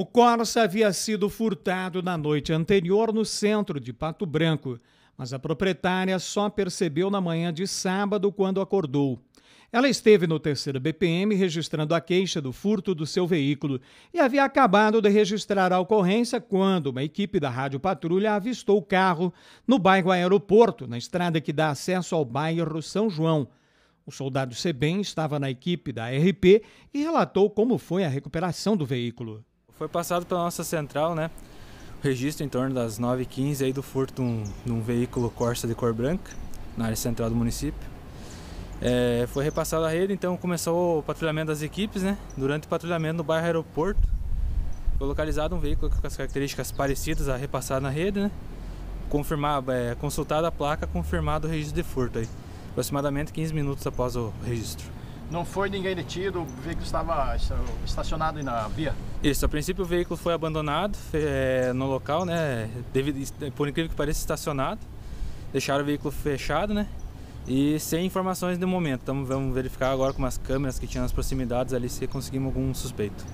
O Corsa havia sido furtado na noite anterior no centro de Pato Branco, mas a proprietária só percebeu na manhã de sábado quando acordou. Ela esteve no terceiro BPM registrando a queixa do furto do seu veículo e havia acabado de registrar a ocorrência quando uma equipe da Rádio Patrulha avistou o carro no bairro Aeroporto, na estrada que dá acesso ao bairro São João. O soldado Sebem estava na equipe da RP e relatou como foi a recuperação do veículo. Foi passado pela nossa central, né? O registro em torno das 9h15 aí do furto de um, veículo Corsa de cor branca, na área central do município. É, foi repassado a rede, então começou o patrulhamento das equipes, né? Durante o patrulhamento no bairro Aeroporto, foi localizado um veículo com as características parecidas a repassar na rede, né? Confirmar, é, consultada a placa, confirmado o registro de furto aí, aproximadamente 15 minutos após o registro. Não foi ninguém detido, o veículo estava estacionado na via? Isso, a princípio o veículo foi abandonado é, no local, né? Devido, por incrível que pareça, estacionado. Deixaram o veículo fechado, né? E sem informações de momento. Então vamos verificar agora com as câmeras que tinham nas proximidades ali se conseguimos algum suspeito.